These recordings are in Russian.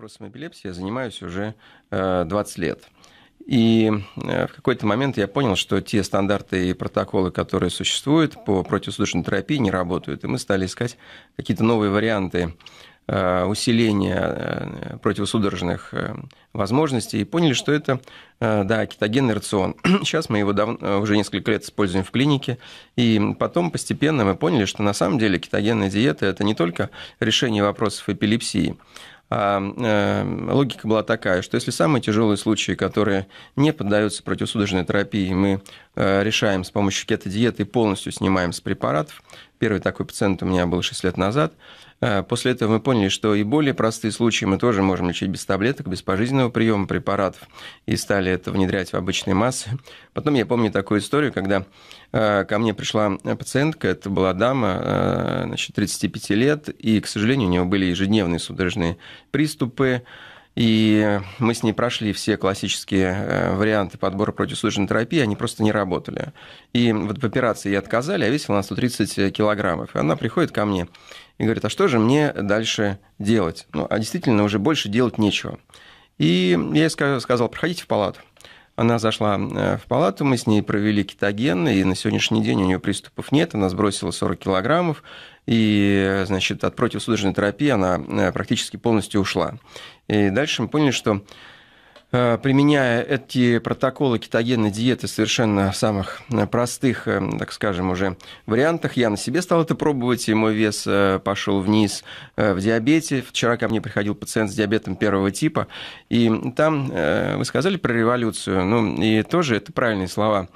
вопросом эпилепсии я занимаюсь уже 20 э, лет. И э, в какой-то момент я понял, что те стандарты и протоколы, которые существуют по противосудочной терапии, не работают. И мы стали искать какие-то новые варианты э, усиления противосудорожных возможностей и поняли, что это, да, кетогенный рацион. Сейчас мы его давно, уже несколько лет используем в клинике, и потом постепенно мы поняли, что на самом деле кетогенная диета – это не только решение вопросов эпилепсии, а э, логика была такая, что если самые тяжелые случаи, которые не поддаются противосудорожной терапии, мы э, решаем с помощью кетодиеты и полностью снимаем с препаратов, Первый такой пациент у меня был 6 лет назад. Э, после этого мы поняли, что и более простые случаи мы тоже можем лечить без таблеток, без пожизненного приема препаратов, и стали это внедрять в обычные массы. Потом я помню такую историю, когда э, ко мне пришла пациентка, это была дама, э, значит, 35 лет, и, к сожалению, у нее были ежедневные судорожные приступы, и мы с ней прошли все классические э, варианты подбора противосудочной терапии, они просто не работали. И вот в операции ей отказали, а весила она 130 килограммов. И она приходит ко мне и говорит, а что же мне дальше делать? Ну, а действительно уже больше делать нечего. И я ей сказал, проходите в палату. Она зашла э, в палату, мы с ней провели кетогенные, и на сегодняшний день у нее приступов нет, она сбросила 40 килограммов, и, значит, от противосудорожной терапии она э, практически полностью ушла. И дальше мы поняли, что Э, применяя эти протоколы кетогенной диеты совершенно самых э, простых, э, так скажем, уже вариантах. Я на себе стал это пробовать, и мой вес пошел вниз в диабете. Вчера ко мне приходил пациент с диабетом первого типа, и там вы сказали про революцию, ну и тоже это правильные слова.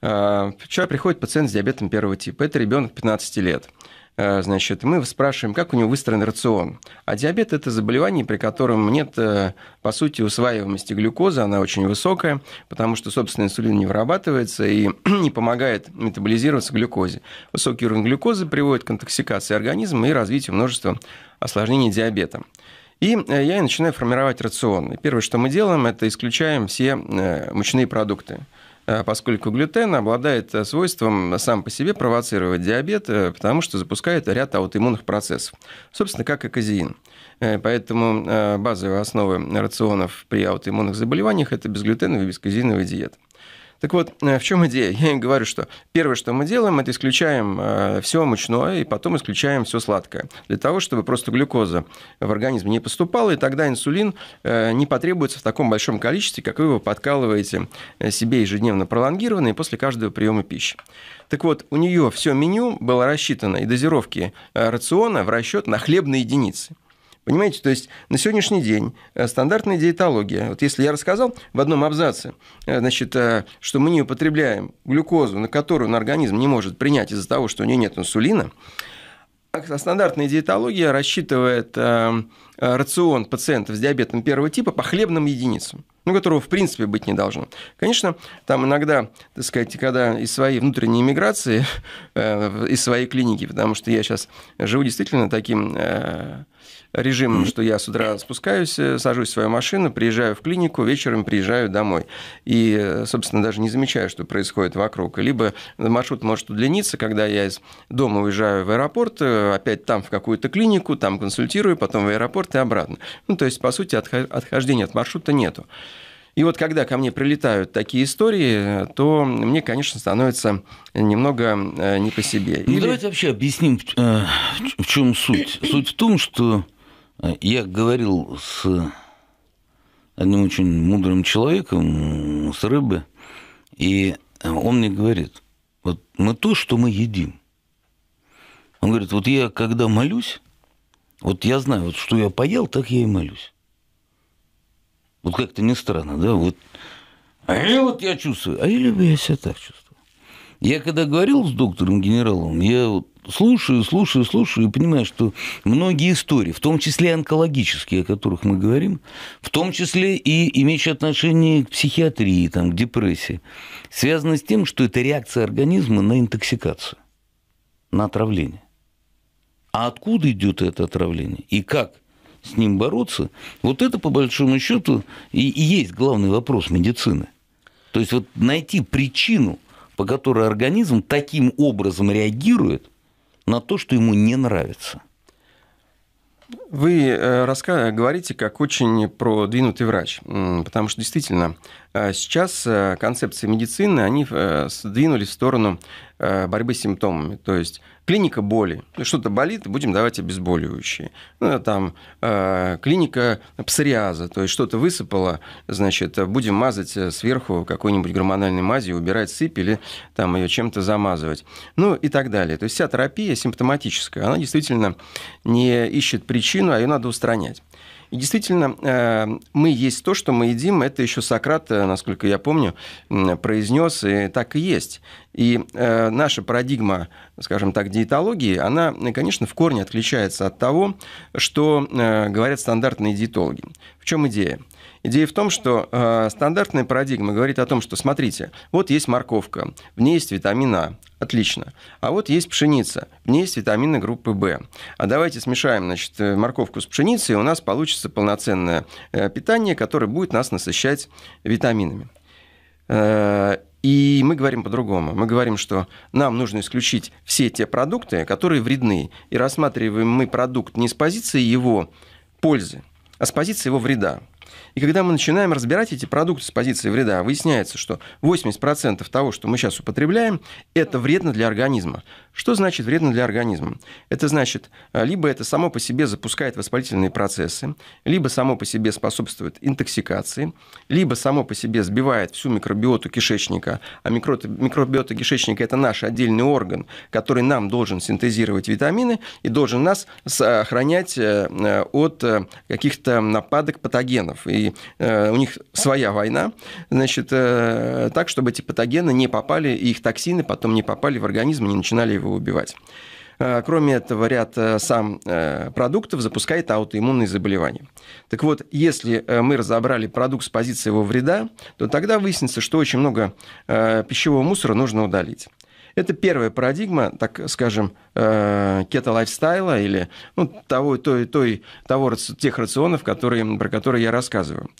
Вчера приходит пациент с диабетом первого типа, это ребенок 15 лет – Э, значит, мы спрашиваем, как у него выстроен рацион. А диабет – это заболевание, при котором нет, э, по сути, усваиваемости глюкозы, она очень высокая, потому что, собственно, инсулин не вырабатывается и не помогает метаболизироваться глюкозе. Высокий уровень глюкозы приводит к интоксикации организма и развитию множества осложнений диабета. И э, я начинаю формировать рацион. И первое, что мы делаем, это исключаем все мучные продукты. Э, поскольку глютен обладает э, свойством сам по себе провоцировать диабет, э, потому что запускает ряд аутоиммунных процессов. Собственно, как и казеин. Поэтому базовые основы рационов при аутоиммунных заболеваниях – это безглютеновый, и безказеиновая диета. Так вот, э, в чем идея? Я им говорю, что первое, что мы делаем, это исключаем э, все мучное и потом исключаем все сладкое. Для того, чтобы просто глюкоза в организм не поступала, и тогда инсулин э, не потребуется в таком большом количестве, как вы его подкалываете себе ежедневно пролонгированно и после каждого приема пищи. Так вот, у нее все меню было рассчитано и дозировки рациона в расчет на хлебные единицы. Понимаете, то есть на сегодняшний день э, стандартная диетология, вот если я рассказал в одном абзаце, э, значит, э, что мы не употребляем глюкозу, на которую организм не может принять из-за того, что у нее нет инсулина, а стандартная диетология рассчитывает рацион пациентов с диабетом первого типа по хлебным единицам ну, которого в принципе быть не должно. Конечно, там иногда, так сказать, когда из своей внутренней иммиграции, э, из своей клиники, потому что я сейчас живу действительно таким э, режимом, что я с утра спускаюсь, э, сажусь в свою машину, приезжаю в клинику, вечером приезжаю домой. И, собственно, даже не замечаю, что происходит вокруг. Либо маршрут может удлиниться, когда я из дома уезжаю в аэропорт, опять там в какую-то клинику, там консультирую, потом в аэропорт и обратно. Ну, то есть, по сути, отхождения от маршрута нету. И вот когда ко мне прилетают такие истории, то мне, конечно, становится немного э, не по себе. Ну, Или... давайте вообще объясним, в э, чем суть. Суть в том, что э, я говорил с одним очень мудрым человеком, с рыбы, и он мне говорит, вот мы то, что мы едим. Он говорит, вот я когда молюсь, вот я знаю, вот что я поел, так я и молюсь. Вот как-то не странно, да? Вот. А я вот я чувствую, а или бы я себя так чувствовал. Я когда говорил с доктором-генералом, я вот слушаю, слушаю, слушаю и понимаю, что многие истории, в том числе онкологические, о которых мы говорим, в том числе и имеющие отношение к психиатрии, там, к депрессии, связаны с тем, что это реакция организма на интоксикацию, на отравление. А откуда идет это отравление и как с ним бороться, вот это, по большому счету, и, и есть главный вопрос медицины. То есть вот найти причину, по которой организм таким образом реагирует на то, что ему не нравится. Вы э, раска... говорите как очень продвинутый врач, потому что действительно э, сейчас э, концепции медицины, они сдвинулись в сторону борьбы с симптомами. То есть Клиника боли. Что-то болит, будем давать обезболивающие. Ну, а там э, клиника псориаза, то есть что-то высыпало, значит, будем мазать э, сверху какой-нибудь гормональной мазью, убирать сыпь или там ее чем-то замазывать. Ну и так далее. То есть вся терапия симптоматическая. Она действительно не ищет причину, а ее надо устранять. И действительно, э, мы есть то, что мы едим. Это еще Сократ, э, насколько я помню, произнес, и так и есть. И э, наша парадигма, скажем так, диетологии, она, конечно, в корне отличается от того, что говорят стандартные диетологи. В чем идея? Идея в том, что э, стандартная парадигма говорит о том, что, смотрите, вот есть морковка, в ней есть витамин А, отлично. А вот есть пшеница, в ней есть витамины группы В. А давайте смешаем значит, э, морковку с пшеницей, и у нас получится полноценное э, питание, которое будет нас насыщать витаминами. Э, и мы говорим по-другому. Мы говорим, что нам нужно исключить все те продукты, которые вредны. И рассматриваем мы продукт не с позиции его пользы, а с позиции его вреда. И когда мы начинаем разбирать эти продукты с позиции вреда, выясняется, что 80% того, что мы сейчас употребляем, это вредно для организма. Что значит вредно для организма? Это значит, э, либо это само по себе запускает воспалительные процессы, либо само по себе способствует интоксикации, либо само по себе сбивает всю микробиоту кишечника, а микробиота кишечника – это наш отдельный орган, который нам должен синтезировать витамины и должен нас сохранять э, э, от каких-то нападок патогенов патогенов, и э, у них своя война, значит, э, так, чтобы эти патогены не попали, их токсины потом не попали в организм и не начинали его убивать. Э, кроме этого, ряд сам продуктов запускает аутоиммунные заболевания. Так вот, если мы разобрали продукт с позиции его вреда, то тогда выяснится, что очень много пищевого мусора нужно удалить. Это первая парадигма, так скажем, э, кето-лайфстайла или ну, того, той, той, того, тех рационов, которые, про которые я рассказываю.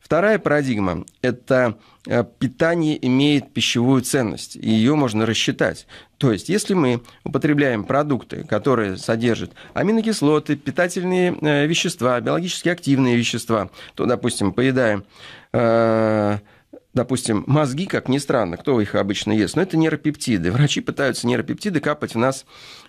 Вторая парадигма – это э, питание имеет пищевую ценность, и ее можно рассчитать. То есть, если мы употребляем продукты, которые содержат аминокислоты, питательные э, вещества, биологически активные вещества, то, допустим, поедаем э, допустим, мозги, как ни странно, кто их обычно ест, но это нейропептиды. Врачи пытаются нейропептиды капать в нас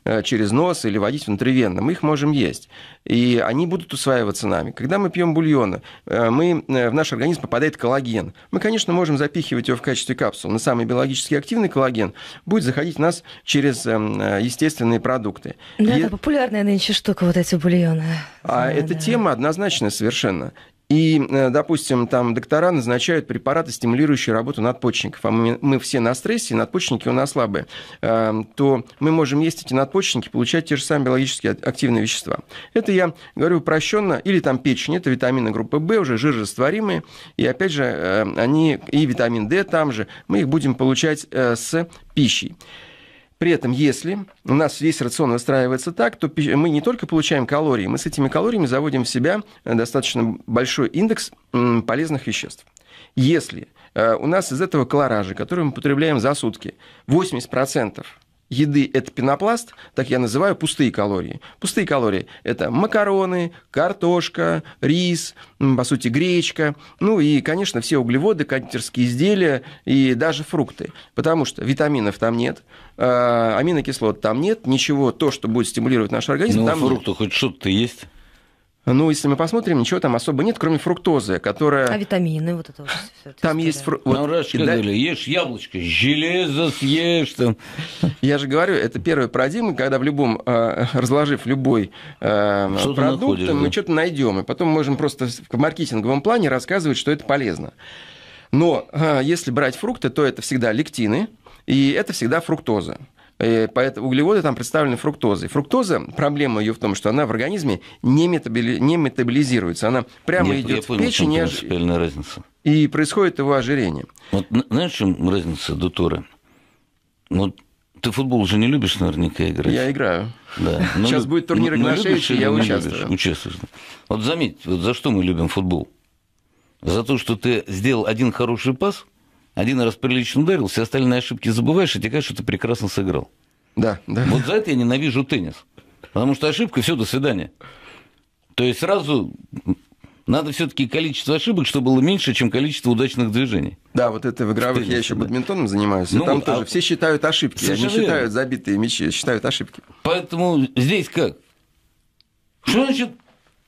э, через нос или вводить внутривенно. Мы их можем есть, и они будут усваиваться нами. Когда мы пьем бульоны, э, мы, э, в наш организм попадает коллаген. Мы, конечно, можем запихивать его в качестве капсул, но самый биологически активный коллаген будет заходить в нас через естественные продукты. Да, ну, и... это популярная нынче штука, вот эти бульоны. А да, эта да. тема однозначная совершенно. И, э, допустим, там доктора назначают препараты, стимулирующие работу надпочечников. А мы, мы все на стрессе, и надпочечники у нас слабые. Эм, то мы можем есть эти надпочечники, получать те же самые биологически активные вещества. Это я говорю упрощенно. Или там печень, это витамины группы В, уже жирорастворимые. И опять же, э, они и витамин D там же. Мы их будем получать э, с пищей. При этом, если у нас весь рацион выстраивается так, то мы не только получаем калории, мы с этими калориями заводим в себя э, достаточно большой индекс полезных веществ. Если э, у нас из этого колоража, который мы потребляем за сутки, 80% еды – это пенопласт, так я называю пустые калории. Пустые калории – это макароны, картошка, рис, по сути, гречка, ну и, конечно, все углеводы, кондитерские изделия и даже фрукты, потому что витаминов там нет, а, аминокислот там нет, ничего, то, что будет стимулировать наш организм, ну, там фрукты нет. хоть что-то есть? Ну, если мы посмотрим, ничего там особо нет, кроме фруктозы, которая... А витамины вот это вот. там есть... Фру... Вот, ну, раньше да... сказали, ешь яблочко, железо съешь там. Я же говорю, это первая парадигма, когда в любом, а, разложив любой а, продукт, мы что-то найдем, и потом можем просто в маркетинговом плане рассказывать, что это полезно. Но а, если брать фрукты, то это всегда лектины, и это всегда фруктоза. Э, поэтому углеводы там представлены фруктозой. Фруктоза, проблема ее в том, что она в организме не, метабили не метаболизируется. Она прямо Нет, идет я в понял, печень. Я принципиальная разница. И происходит его ожирение. Вот знаешь, в чем разница, Дутора? Ну ты футбол уже не любишь наверняка играть. Я играю. Да. Но ну, Сейчас будет турнир ну, ну, Игнашевича, я участвую. Любишь, участвуешь. Вот заметь, вот за что мы любим футбол? За то, что ты сделал один хороший пас, один раз прилично ударил, все остальные ошибки забываешь, и тебе кажется, что ты прекрасно сыграл. Да, да. Вот за это я ненавижу теннис. Потому что ошибка, все, до свидания. То есть сразу надо все-таки количество ошибок, чтобы было меньше, чем количество удачных движений. Да, вот это в игровых я еще бадминтоном занимаюсь. Ну, там вот, а тоже а... все считают ошибки. Они считают забитые мячи, считают ошибки. Поэтому здесь как? Что значит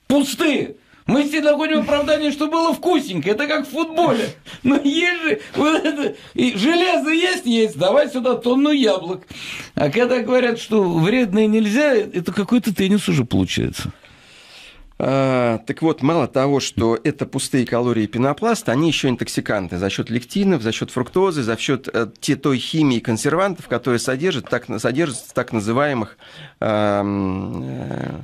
пустые? Мы все находим оправдание, что было вкусненько. Это как в футболе. Но ну, есть же вот это. И железо есть, есть. Давай сюда тонну яблок. А когда говорят, что вредное нельзя, это какой-то теннис уже получается. А, так вот, мало того, что это пустые калории пенопласта, они еще интоксиканты за счет лектинов, за счет фруктозы, за счет э, те, той химии консервантов, которые содержат так, содержат так называемых э,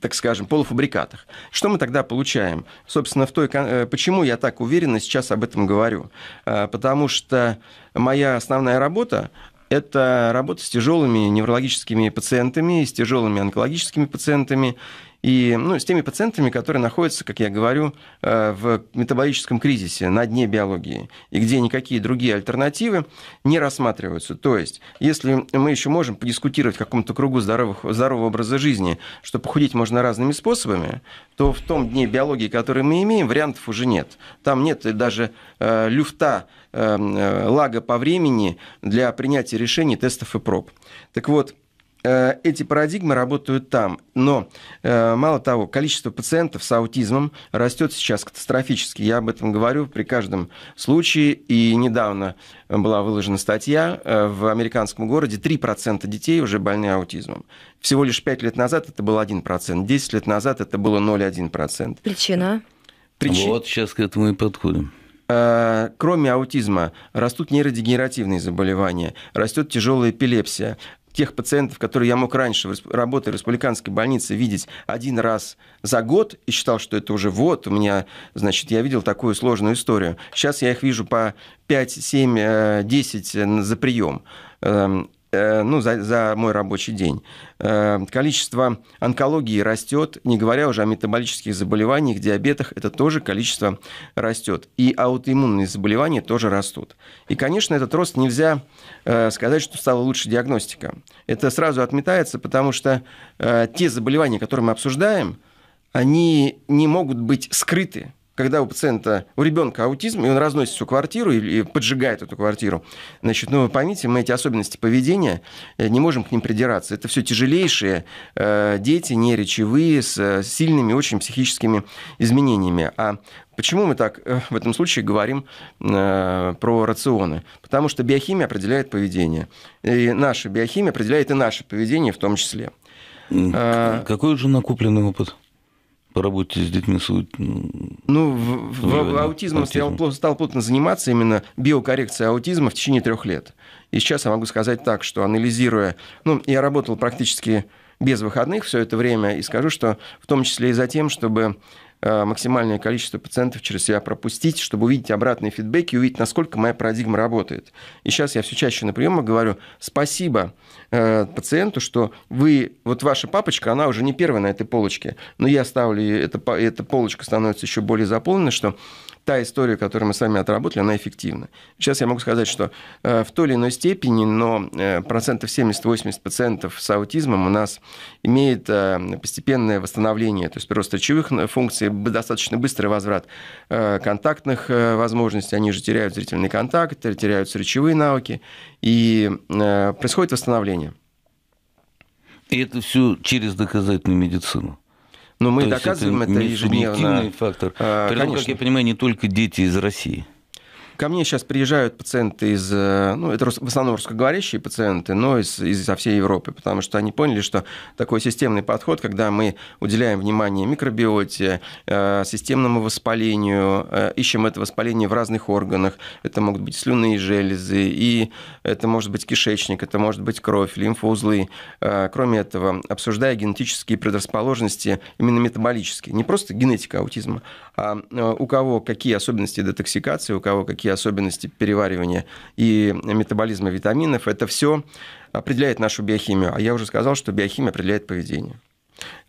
так скажем, полуфабрикатах. Что мы тогда получаем? Собственно, в той, э, почему я так уверенно сейчас об этом говорю? Э, потому что моя основная работа это работа с тяжелыми неврологическими пациентами, с тяжелыми онкологическими пациентами и ну, с теми пациентами, которые находятся, как я говорю, э, в метаболическом кризисе на дне биологии, и где никакие другие альтернативы не рассматриваются. То есть, если мы еще можем подискутировать в каком-то кругу здоровых, здорового образа жизни, что похудеть можно разными способами, то в том дне биологии, который мы имеем, вариантов уже нет. Там нет даже э, люфта, э, э лага по времени для принятия решений, тестов и проб. Так вот, Э, эти парадигмы работают там. Но, э, мало того, количество пациентов с аутизмом растет сейчас катастрофически. Я об этом говорю при каждом случае. И недавно была выложена статья э, в американском городе. 3% детей уже больны аутизмом. Всего лишь 5 лет назад это было 1%. 10 лет назад это было 0,1%. Причина? Причи... Вот сейчас к этому и подходим кроме аутизма, растут нейродегенеративные заболевания, растет тяжелая эпилепсия, тех пациентов, которые я мог раньше, в работе в республиканской больнице, видеть один раз за год и считал, что это уже вот, у меня, значит, я видел такую сложную историю. Сейчас я их вижу по 5, 7, 10 за прием эм, Э, ну, за, за мой рабочий день. Э, количество онкологии растет, не говоря уже о метаболических заболеваниях, диабетах, это тоже количество растет. И аутоиммунные заболевания тоже растут. И, конечно, этот рост нельзя э, сказать, что стала лучше диагностика. Это сразу отметается, потому что те заболевания, которые мы обсуждаем, они не могут быть скрыты когда у пациента, у ребенка аутизм, и он разносит всю квартиру и поджигает эту квартиру, значит, ну, вы поймите, мы эти особенности поведения э, не можем к ним придираться. Это все тяжелейшие э, дети, неречевые, с э, сильными очень психическими изменениями. А Почему мы так в этом случае говорим про рационы? Потому что биохимия определяет поведение. И наша биохимия определяет и наше поведение в том числе. А какой уже накопленный опыт? по работе с детьми с ну, ну, в, в, в, аутизмом аутизм. я стал плотно заниматься именно биокоррекцией аутизма в течение трех лет. И сейчас я могу сказать так, что анализируя... Ну, я работал практически без выходных все это время, и скажу, что в том числе и за тем, чтобы Э, максимальное количество пациентов через себя пропустить, чтобы увидеть обратные фидбэки и увидеть, насколько моя парадигма работает. И сейчас я все чаще на приемах говорю спасибо э, пациенту, что вы, вот ваша папочка, она уже не первая на этой полочке, но я ставлю, эта, эта полочка становится еще более заполнена, что та история, которую мы с вами отработали, она эффективна. Сейчас я могу сказать, что э, в той или иной степени, но э, процентов 70-80 пациентов с аутизмом у нас имеет э, постепенное восстановление, то есть рост речевых функций, достаточно быстрый возврат контактных возможностей, они же теряют зрительный контакт, теряются речевые навыки, и происходит восстановление. И это все через доказательную медицину. Но ну, мы То доказываем это, это ежедневно. фактор. А, Прямо, как я понимаю, не только дети из России. Ко мне сейчас приезжают пациенты из, э, ну, это в основном русскоговорящие пациенты, но из, из со всей Европы, потому что они поняли, что такой системный подход, когда мы уделяем внимание микробиоте, э, системному воспалению, э, ищем это воспаление в разных органах, это могут быть слюнные железы, и это может быть кишечник, это может быть кровь, лимфоузлы. Кроме этого, обсуждая генетические предрасположенности, именно метаболические, не просто генетика аутизма, а у кого какие особенности детоксикации, у кого какие и особенности переваривания и метаболизма витаминов, это все определяет нашу биохимию. А я уже сказал, что биохимия определяет поведение.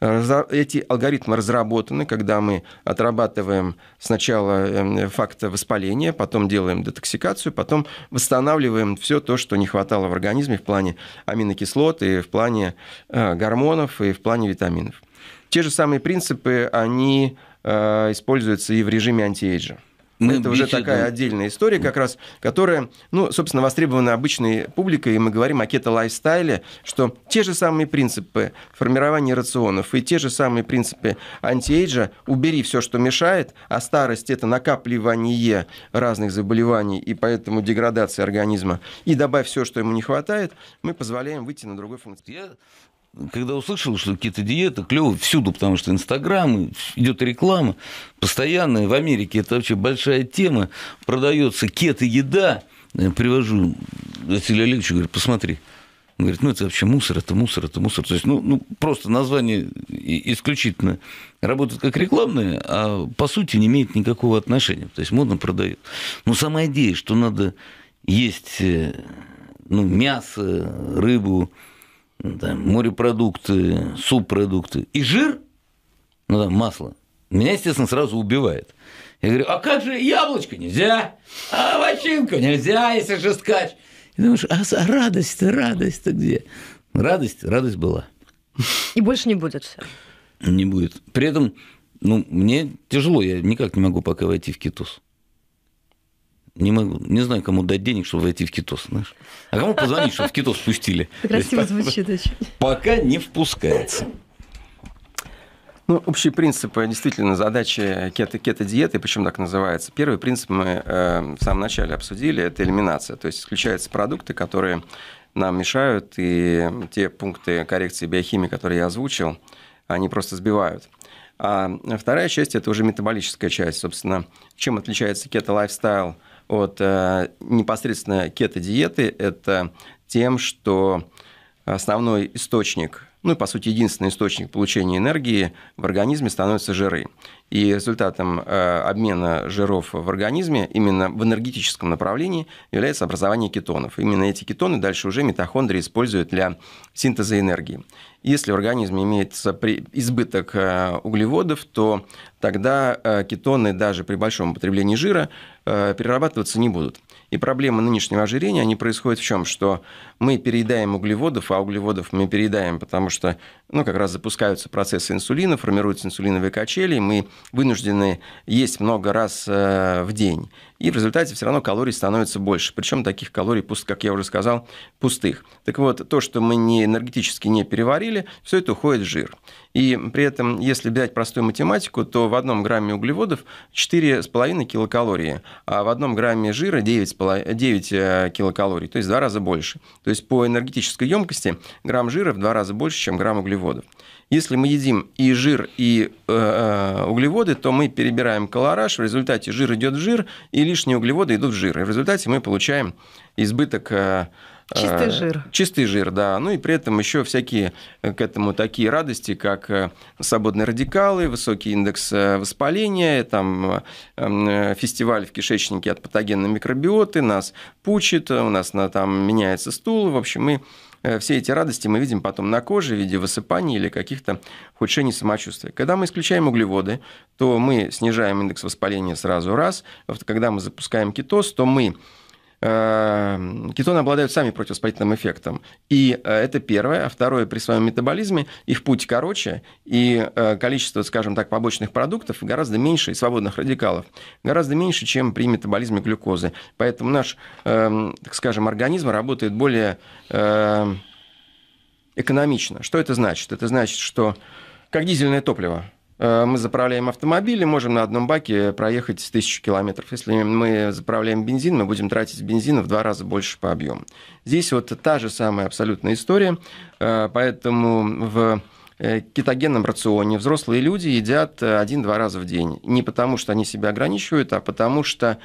Эти алгоритмы разработаны, когда мы отрабатываем сначала эм, факт воспаления, потом делаем детоксикацию, потом восстанавливаем все то, что не хватало в организме в плане аминокислот, и в плане э, гормонов, и в плане витаминов. Те же самые принципы, они э, используются и в режиме антиэйджа. Мы это уже такая отдельная история как раз, которая, ну, собственно, востребована обычной публикой, и мы говорим о кето-лайфстайле, что те же самые принципы формирования рационов и те же самые принципы антиэйджа, убери все, что мешает, а старость – это накапливание разных заболеваний и поэтому деградация организма, и добавь все, что ему не хватает, мы позволяем выйти на другой функционал когда услышал, что какие-то диеты, клево всюду, потому что Инстаграм, идет реклама постоянная, в Америке это вообще большая тема, продается кето-еда, я привожу Василия Олеговича, говорю, посмотри, он говорит, ну это вообще мусор, это мусор, это мусор. То есть, ну, ну просто название исключительно работает как рекламное, а по сути не имеет никакого отношения. То есть модно продает. Но сама идея, что надо есть э, ну, мясо, рыбу, да, морепродукты, субпродукты и жир, ну там масло, меня, естественно, сразу убивает. Я говорю, а как же яблочко нельзя, а овощинку нельзя, если жесткач. И думаешь, «А, а радость-то, радость-то где? Радость, радость была. И больше не будет все. Не будет. При этом, ну, мне тяжело, я никак не могу пока войти в китус не, могу, не знаю, кому дать денег, чтобы войти в китос, знаешь. А кому позвонить, чтобы в китос пустили? Красиво звучит очень. Пока не впускается. Ну, общие принципы, действительно, задачи кето- диеты почему так называется. Первый принцип мы э, в самом начале обсудили, это элиминация. То есть исключаются продукты, которые нам мешают, и те пункты коррекции биохимии, которые я озвучил, они просто сбивают. А вторая часть – это уже метаболическая часть. Собственно, чем отличается кето-лайфстайл – от э, непосредственно кето-диеты – это тем, что основной источник ну и, по сути, единственный источник получения энергии в организме становятся жиры. И результатом э, обмена жиров в организме именно в энергетическом направлении является образование кетонов. Именно эти кетоны дальше уже митохондрии используют для синтеза энергии. Если в организме имеется избыток э, углеводов, то тогда э, кетоны даже при большом потреблении жира перерабатываться не будут. И проблема нынешнего ожирения, они происходят в чем? Что мы переедаем углеводов, а углеводов мы переедаем, потому что ну, как раз запускаются процессы инсулина, формируются инсулиновые качели, и мы вынуждены есть много раз э, в день и в результате все равно калорий становится больше. Причем таких калорий, пуст, как я уже сказал, пустых. Так вот, то, что мы не энергетически не переварили, все это уходит в жир. И при этом, если взять простую математику, то в одном грамме углеводов 4,5 килокалории, а в одном грамме жира 9, 9 э, килокалорий, то есть в два раза больше. То есть по энергетической емкости грамм жира в два раза больше, чем грамм углеводов. Если мы едим и жир, и э, э, углеводы, то мы перебираем колораж, в результате жир идет в жир, и лишние углеводы идут в жир. И в результате мы получаем избыток... Э, э Чистый жир. Чистый жир, да. Ну и при этом еще всякие э, к этому такие радости, как свободные радикалы, высокий индекс воспаления, там фестиваль в кишечнике от патогенной микробиоты, нас пучит, у нас на, там меняется стул, в общем, мы Э, все эти радости мы видим потом на коже в виде высыпаний или каких-то ухудшений самочувствия. Когда мы исключаем углеводы, то мы снижаем индекс воспаления сразу раз. Когда мы запускаем кетоз, то мы Эм, кетоны обладают сами противовоспалительным эффектом. И э, это первое. А второе, при своем метаболизме их путь короче, и э, количество, скажем так, побочных продуктов гораздо меньше, и свободных радикалов гораздо меньше, чем при метаболизме глюкозы. Поэтому наш, эм, так скажем, организм работает более эм, экономично. Что это значит? Это значит, что как дизельное топливо – Э, мы заправляем автомобили, можем на одном баке проехать тысячу километров. Если мы заправляем бензин, мы будем тратить бензина в два раза больше по объему. Здесь вот та же самая абсолютная история, э, поэтому в э, кетогенном рационе взрослые люди едят один-два раза в день. Не потому, что они себя ограничивают, а потому что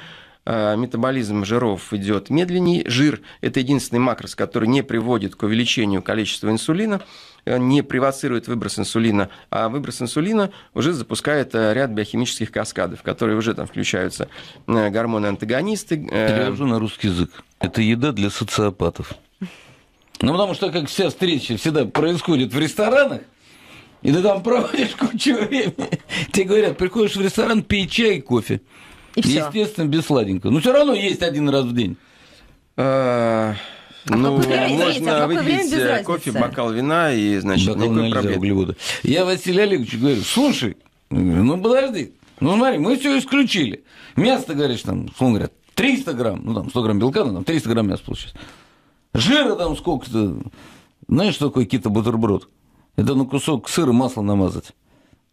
метаболизм жиров идет медленнее. Жир – это единственный макрос, который не приводит к увеличению количества инсулина. Э, не провоцирует выброс инсулина, а выброс инсулина уже запускает э, ряд биохимических каскадов, которые уже там включаются э, гормоны-антагонисты. Перевожу на русский язык. Это еда для социопатов. Ну, потому что, как вся встреча всегда происходит в ресторанах, и ты там проводишь кучу времени. Тебе говорят, приходишь в ресторан, пей чай и кофе. И Естественно, все. без сладенького. Но все равно есть один раз в день. А ну, можно а выпить э, кофе, бокал вина и, значит, бокал никакой проблемы. углевода. Я Василий Олеговичу говорю, слушай, ну подожди, ну смотри, мы все исключили. Мясо, говоришь, там, условно говоря, 300 грамм, ну там 100 грамм белка, ну там 300 грамм мяса получается. Жира там сколько-то. Знаешь, что такое какие-то бутерброд? Это на кусок сыра масло намазать.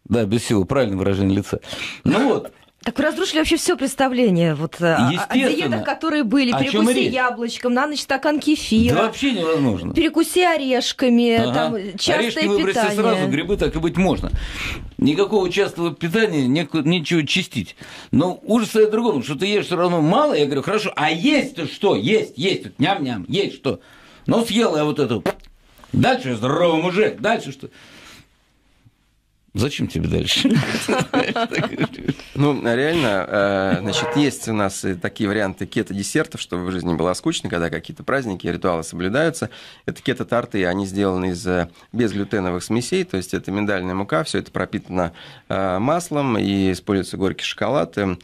Да, без всего, правильное выражение лица. Ну вот, так вы разрушили вообще все представление вот, э, о, диетах, которые были. О Перекуси яблочком, на ночь стакан кефира. Да вообще невозможно. Перекуси орешками, ага. там частое Орешки питание. выбросить сразу, грибы так и быть можно. Никакого частого питания, нечего чистить. Но ужас в другом, что ты ешь все равно мало. Я говорю, хорошо, а есть-то что? Есть, есть, ням-ням, есть что? но съел я вот эту. Дальше здорово, мужик, дальше что? Зачем тебе дальше? Ну, реально, э, значит, есть у нас такие варианты кето-десертов, чтобы в жизни было скучно, когда какие-то праздники, ритуалы соблюдаются. Это кето-тарты, они сделаны из э, безглютеновых смесей, то есть это миндальная мука, все это пропитано э, маслом и используется горький шоколад. Эм,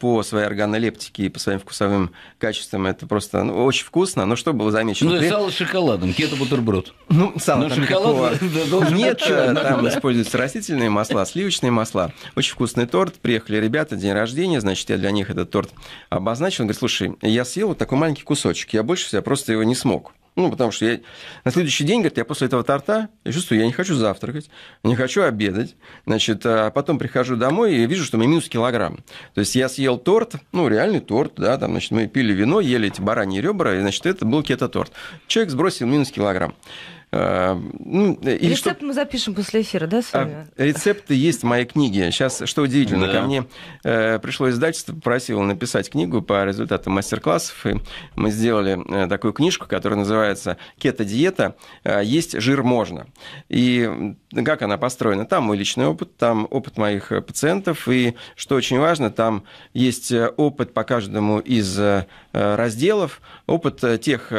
по своей органолептике и по своим вкусовым качествам это просто ну, очень вкусно, но что было замечено? Ну, при... сало с шоколадом, кето-бутерброд. Ну, сало но там шоколад, Нет, там используется растительное растительные масла, сливочные масла. Очень вкусный торт. Приехали ребята, день рождения, значит, я для них этот торт обозначил. Он говорит, слушай, я съел вот такой маленький кусочек, я больше себя просто его не смог. Ну, потому что я на следующий день, говорит, я после этого торта я чувствую, я не хочу завтракать, не хочу обедать. Значит, а потом прихожу домой и вижу, что у меня минус килограмм. То есть я съел торт, ну, реальный торт, да, там, значит, мы пили вино, ели эти бараньи ребра, и, значит, это был кето-торт. Человек сбросил минус килограмм. Э, ну, э, Рецепт что... мы запишем после эфира, да, Соня? А, вами? Рецепты есть в моей книге. Сейчас, что удивительно, да. ко мне э, пришло издательство, попросило написать книгу по результатам мастер-классов, и мы сделали такую книжку, которая называется «Кето-диета. Есть жир можно». И как она построена? Там мой личный опыт, там опыт моих пациентов, и, что очень важно, там есть опыт по каждому из разделов, опыт тех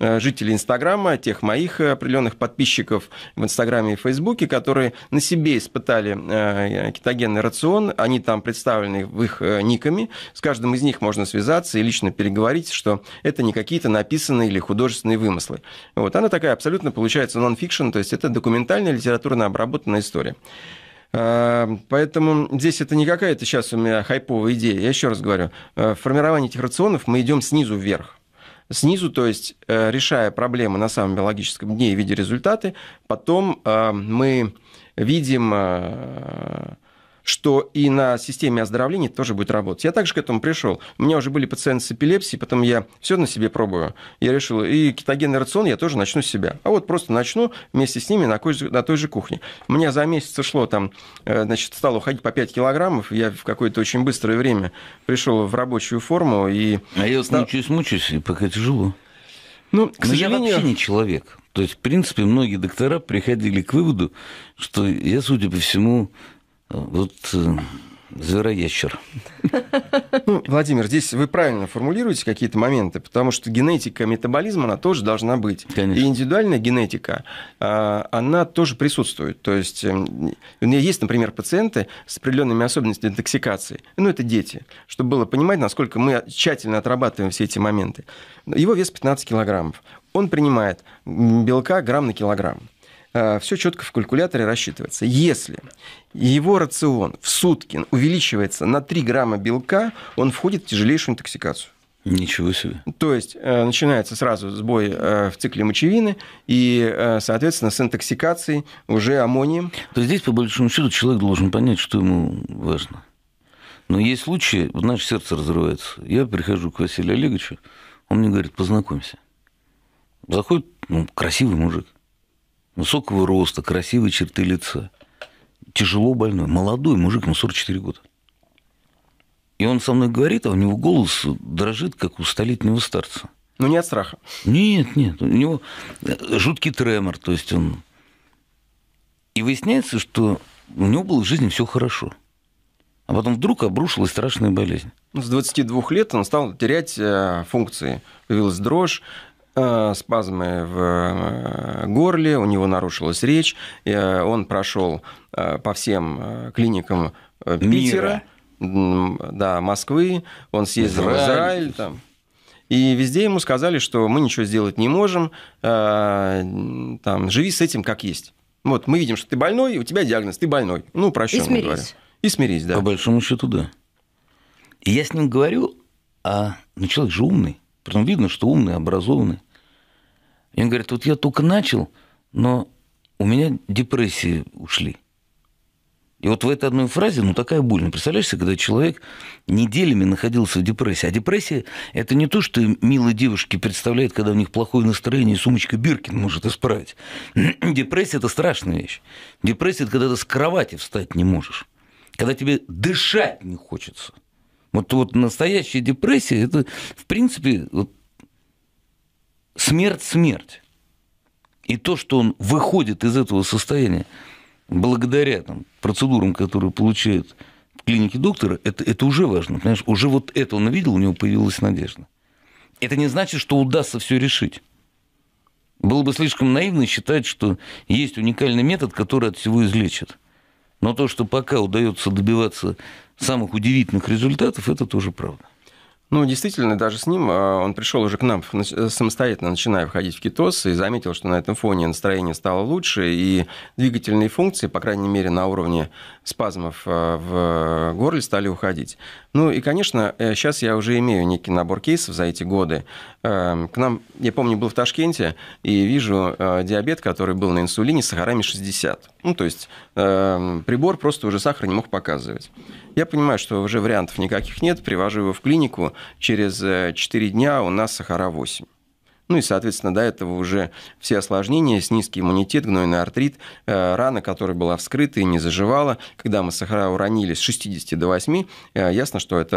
Э, жителей Инстаграма, тех моих э, определенных подписчиков в Инстаграме и Фейсбуке, которые на себе испытали э, кетогенный рацион. Они там представлены в их никами. С каждым из них можно связаться и лично переговорить, что это не какие-то написанные или художественные вымыслы. Вот. Она такая абсолютно получается нон-фикшн, то есть это документальная, литературно обработанная история. Поэтому здесь это не какая-то сейчас у меня хайповая идея. Я еще раз говорю, формирование этих рационов мы идем снизу вверх снизу, то есть э, решая проблемы на самом биологическом дне и видя результаты, потом э, мы видим э, что и на системе оздоровления тоже будет работать. Я также к этому пришел. У меня уже были пациенты с эпилепсией, потом я все на себе пробую. Я решил, и кетогенный рацион я тоже начну с себя. А вот просто начну вместе с ними на, кой, на той же кухне. У меня за месяц шло там, э, значит, стало уходить по 5 килограммов. Я в какое-то очень быстрое время пришел в рабочую форму. И... А я вот мучаюсь, мучаюсь, и пока тяжело. Ну, к Но сожалению... я вообще не человек. То есть, в принципе, многие доктора приходили к выводу, что я, судя по всему, вот э, Звероящер. Ну, Владимир, здесь вы правильно формулируете какие-то моменты, потому что генетика метаболизма, она тоже должна быть. Конечно. И индивидуальная генетика, а, она тоже присутствует. То есть эм, у меня есть, например, пациенты с определенными особенностями интоксикации. Ну, это дети. Чтобы было понимать, насколько мы тщательно отрабатываем все эти моменты. Его вес 15 килограммов. Он принимает белка грамм на килограмм. Э, все четко в калькуляторе рассчитывается. Если его рацион в сутки увеличивается на 3 грамма белка, он входит в тяжелейшую интоксикацию. Ничего себе. То есть э, начинается сразу сбой э, в цикле мочевины и, соответственно, с интоксикацией уже аммонием. То есть здесь, по большому счету, человек должен понять, что ему важно. Но есть случаи, значит, сердце разрывается. Я прихожу к Василию Олеговичу, он мне говорит, познакомься. Заходит ну, красивый мужик – высокого роста, красивые черты лица. Тяжело больной, молодой мужик, ему 44 года. И он со мной говорит, а у него голос дрожит, как у столетнего старца. Ну, не от страха. Нет, нет. У него жуткий тремор, то есть он... И выясняется, что у него было в жизни все хорошо. А потом вдруг обрушилась страшная болезнь. Ну, с 22 лет он стал терять э, функции. Появилась дрожь, Э, спазмы в э, горле, у него нарушилась речь, э, он прошел по всем клиникам Питера, Мира. да, Москвы, он съездил Израиль. в Израиль, там, и везде ему сказали, что мы ничего сделать не можем, там, живи с этим как есть. Вот мы видим, что ты больной, у тебя диагноз, ты больной. Ну, прощенно говоря. И смирись. Говорю. И смирись, да. По большому счету, да. И я с ним говорю, а ну, человек же умный. Притом видно, что умный, образованный. И он говорит, вот я только начал, но у меня депрессии ушли. И вот в этой одной фразе, ну, такая больно. Ну, Представляешься, когда человек неделями находился в депрессии. А депрессия – это не то, что милые девушки представляют, когда у них плохое настроение, и сумочка Биркин может исправить. Депрессия – это страшная вещь. Депрессия – это когда ты с кровати встать не можешь. Когда тебе дышать не хочется. Вот, вот настоящая депрессия – это, в принципе, вот смерть-смерть. И то, что он выходит из этого состояния благодаря там, процедурам, которые получают в клинике доктора, это, это уже важно. Понимаешь? Уже вот это он видел, у него появилась надежда. Это не значит, что удастся все решить. Было бы слишком наивно считать, что есть уникальный метод, который от всего излечит. Но то, что пока удается добиваться самых удивительных результатов, это тоже правда. Ну, действительно, даже с ним а, он пришел уже к нам самостоятельно, начиная входить в кетоз, и заметил, что на этом фоне настроение стало лучше, и двигательные функции, по крайней мере, на уровне спазмов а, в горле стали уходить. Ну и, конечно, сейчас э, я уже имею некий набор кейсов за эти годы. Э, к нам, я помню, был в Ташкенте, и вижу э, диабет, который был на инсулине с сахарами 60. Ну, то есть э, прибор просто уже сахар не мог показывать. Я понимаю, что уже вариантов никаких нет, привожу его в клинику, через 4 э, дня у нас сахара 8. Ну и, соответственно, до этого уже все осложнения с низкий иммунитет, гнойный артрит, э, рана, которая была вскрыта и не заживала. Когда мы сахара уронили с 60 до 8, э, ясно, что эта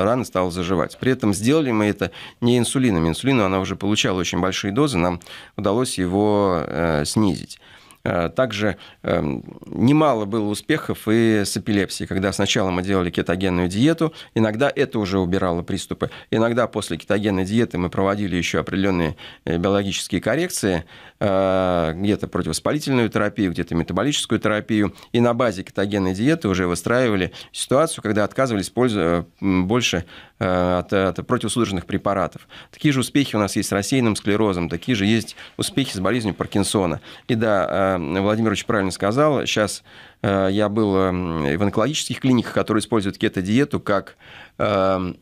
э, рана стала заживать. При этом сделали мы это не инсулином. Инсулину она уже получала очень большие дозы, нам удалось его э, снизить. Э, также эм, немало было успехов и с эпилепсией, когда сначала мы делали кетогенную диету, иногда это уже убирало приступы, иногда после кетогенной диеты мы проводили еще определенные э, биологические коррекции, э, где-то противовоспалительную терапию, где-то метаболическую терапию, и на базе кетогенной диеты уже выстраивали ситуацию, когда отказывались пользу, больше от, от противосудорожных препаратов. Такие же успехи у нас есть с рассеянным склерозом, такие же есть успехи с болезнью Паркинсона. И да, Владимирович правильно сказал, сейчас э, я был э, в онкологических клиниках, которые используют кето-диету как э,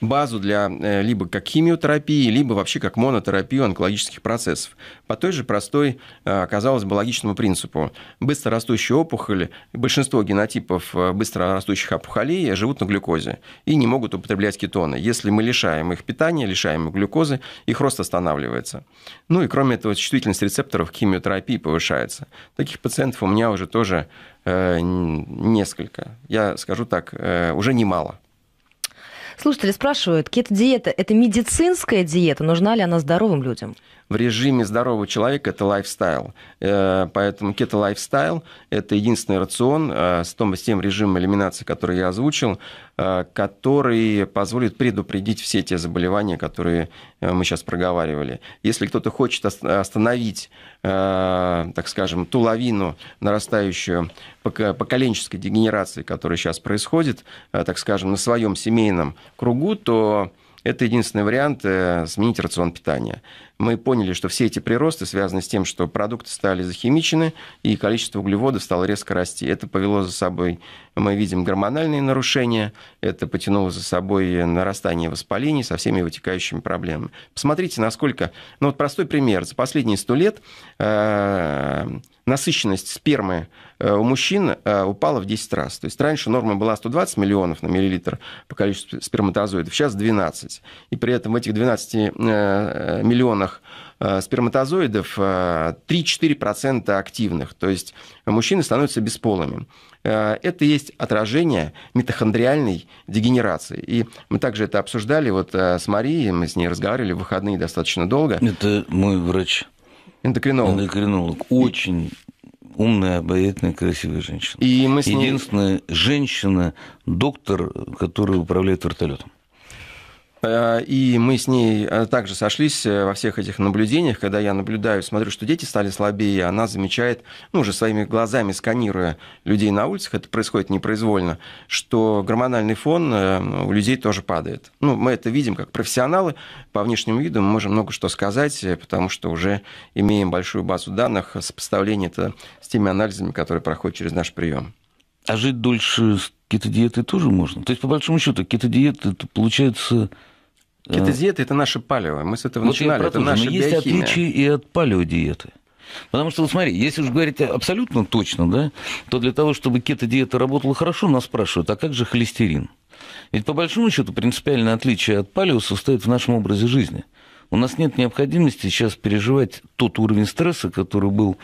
базу для э, либо как химиотерапии, либо вообще как монотерапию онкологических процессов. По той же простой, э, казалось бы, логичному принципу. Быстрорастущие опухоли, большинство генотипов э, быстрорастущих опухолей живут на глюкозе и не могут употреблять кетоны. Если мы лишаем их питания, лишаем их глюкозы, их рост останавливается. Ну и кроме этого, чувствительность рецепторов к химиотерапии повышается. Таких пациентов у меня уже тоже несколько. Я скажу так, э, уже немало. Слушатели спрашивают, кето-диета – это медицинская диета? Нужна ли она здоровым людям? в режиме здорового человека это лайфстайл. Э, поэтому кето-лайфстайл – это единственный рацион э, с тем режимом элиминации, который я озвучил, э, который позволит предупредить все те заболевания, которые мы сейчас проговаривали. Если кто-то хочет остановить, так скажем, ту лавину нарастающую поколенческой дегенерации, которая сейчас происходит, так скажем, на своем семейном кругу, то это единственный вариант сменить рацион питания мы поняли, что все эти приросты связаны с тем, что продукты стали захимичены, и количество углеводов стало резко расти. Это повело за собой, мы видим, гормональные нарушения, это потянуло за собой нарастание воспалений со всеми вытекающими проблемами. Посмотрите, насколько... Ну вот простой пример. За последние сто лет э, насыщенность спермы э, у мужчин э, упала в 10 раз. То есть раньше норма была 120 миллионов на миллилитр по количеству сперматозоидов, сейчас 12. И при этом в этих 12 миллионах миллионах э, сперматозоидов 3-4% э, активных, то есть мужчины становятся бесполыми. Э, это есть отражение митохондриальной дегенерации. И мы также это обсуждали вот с Марией, мы с ней разговаривали в выходные достаточно долго. Это мой врач. Эндокринолог. Эндокринолог. Очень умная, обаятельная, красивая женщина. И мы с ней... Единственная женщина-доктор, которая управляет вертолетом. Э, и мы с ней э, также сошлись э, во всех этих наблюдениях, когда я наблюдаю, смотрю, что дети стали слабее, она замечает, ну, уже своими глазами сканируя людей на улицах, это происходит непроизвольно, что гормональный фон у людей тоже падает. Ну, мы это видим как профессионалы, по внешнему виду мы можем много что сказать, потому что уже имеем большую базу данных, сопоставление это с теми анализами, которые проходят через наш прием. А жить дольше диеты тоже можно? То есть, по большому счету, кетодиета, это получается... Э, диеты это наше палево. Мы с этого вот начинали. Это наша Но есть отличие и от палеодиеты. Потому что, вот смотри, если уж говорить абсолютно точно, да, то для того, чтобы кето диета работала хорошо, нас спрашивают, а как же холестерин? Ведь по большому счету принципиальное отличие от палео состоит в нашем образе жизни. У нас нет необходимости сейчас переживать тот уровень стресса, который был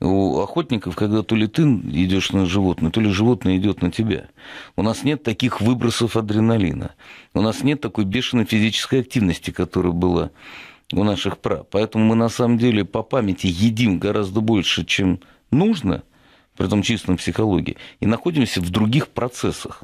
у охотников, когда то ли ты идешь на животное, то ли животное идет на тебя. У нас нет таких выбросов адреналина. У нас нет такой бешеной физической активности, которая была у наших прав. Поэтому мы на самом деле по памяти едим гораздо больше, чем нужно, при этом чисто на психологии, и находимся в других процессах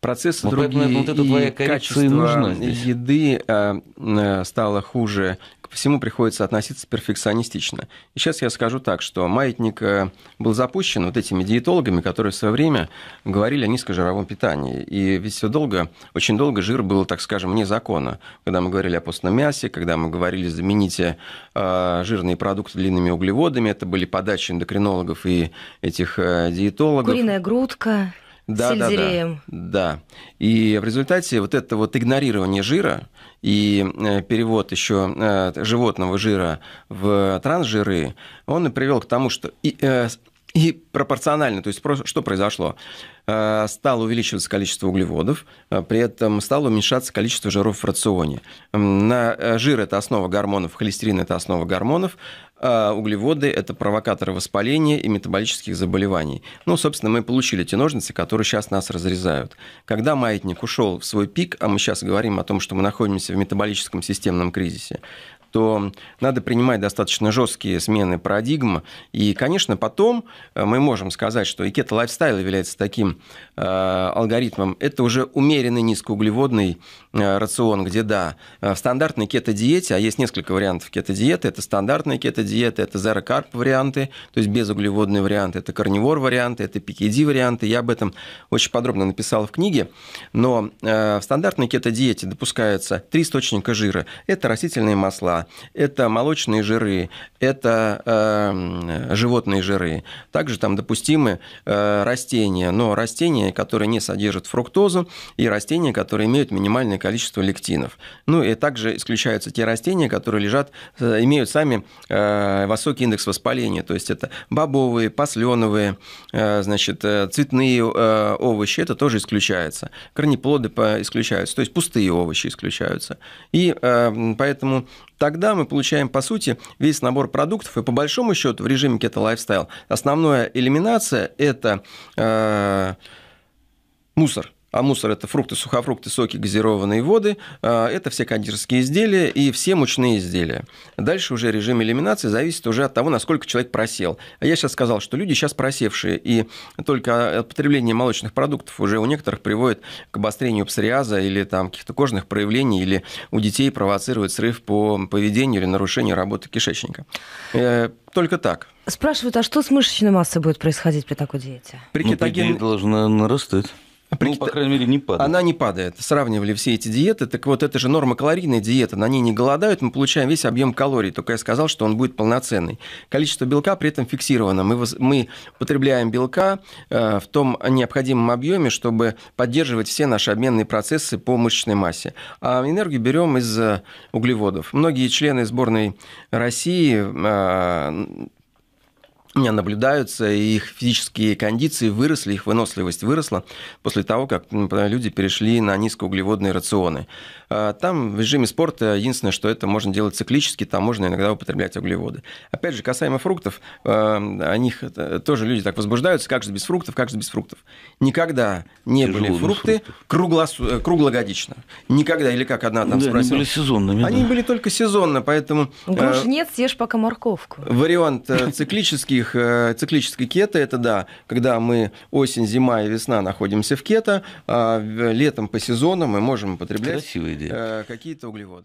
процессы вот другие, это, вот это и качество нужно здесь. еды э, э, стало хуже. К всему приходится относиться перфекционистично. И сейчас я скажу так, что маятник э, был запущен вот этими диетологами, которые в свое время говорили о низкожировом питании. И ведь все долго, очень долго жир был, так скажем, вне закона. Когда мы говорили о постном мясе, когда мы говорили замените жирные продукты длинными углеводами, это были подачи эндокринологов и этих диетологов. Куриная грудка да, сельдереем. Да, да, да. И в результате вот это вот игнорирование жира и э, перевод еще э, животного жира в трансжиры, он и привел к тому, что э, и пропорционально, то есть что произошло? Э, стало увеличиваться количество углеводов, э, при этом стало уменьшаться количество жиров в рационе. На э, жир – это основа гормонов, холестерин – это основа гормонов, а углеводы – это провокаторы воспаления и метаболических заболеваний. Ну, собственно, мы получили те ножницы, которые сейчас нас разрезают. Когда маятник ушел в свой пик, а мы сейчас говорим о том, что мы находимся в метаболическом системном кризисе, то надо принимать достаточно жесткие смены парадигм. И, конечно, потом э, мы можем сказать, что кето Лайфстайл является таким э, алгоритмом. Это уже умеренный низкоуглеводный э, рацион, где, да, э, в стандартной кето-диете, а есть несколько вариантов кето-диеты, это стандартная кето-диета, это zero carb варианты, то есть безуглеводные вариант это карнивор варианты, это пикеди варианты. Я об этом очень подробно написал в книге. Но э, в стандартной кето-диете допускаются три источника жира. Это растительные масла, это молочные жиры, это э, животные жиры. Также там допустимы э, растения, но растения, которые не содержат фруктозу, и растения, которые имеют минимальное количество лектинов. Ну и также исключаются те растения, которые лежат, э, имеют сами э, высокий индекс воспаления, то есть это бобовые, посленовые, э, значит, э, цветные э, овощи, это тоже исключается. Корнеплоды исключаются, то есть пустые овощи исключаются. И э, поэтому Тогда мы получаем, по сути, весь набор продуктов, и по большому счету в режиме кето-лайфстайл основная элиминация – это э, мусор – а мусор – это фрукты, сухофрукты, соки, газированные воды. А, это все кондитерские изделия и все мучные изделия. Дальше уже режим элиминации зависит уже от того, насколько человек просел. А я сейчас сказал, что люди сейчас просевшие, и только потребление молочных продуктов уже у некоторых приводит к обострению псориаза или там каких-то кожных проявлений, или у детей провоцирует срыв по поведению или нарушению работы кишечника. Э, только так. Спрашивают, а что с мышечной массой будет происходить при такой диете? При ну, кетогенной... должна нарастать. Ну, по крайней мере, не падает. Она не падает. Сравнивали все эти диеты. Так вот, это же нормокалорийная диета. На ней не голодают, мы получаем весь объем калорий. Только я сказал, что он будет полноценный. Количество белка при этом фиксировано. Мы, мы потребляем белка э, в том необходимом объеме, чтобы поддерживать все наши обменные процессы по мышечной массе. А энергию берем из э, углеводов. Многие члены сборной России э, Э, наблюдаются, и их физические кондиции выросли, их выносливость выросла после того, как ну, люди перешли на низкоуглеводные рационы. Э, там в режиме спорта единственное, что это можно делать циклически, там можно иногда употреблять углеводы. Опять же, касаемо фруктов, э, о них тоже люди так возбуждаются, как же без фруктов, как же без фруктов. Никогда не Тяжело были фрукты круглос... круглогодично. Никогда, или как одна там да, спросила. Они были сезонными. Они да. были только сезонно, поэтому... Груш нет, съешь пока морковку. Вариант циклический таких э, циклической кеты, это да, когда мы осень, зима и весна находимся в кето, а летом по сезону мы можем потреблять э, какие-то углеводы.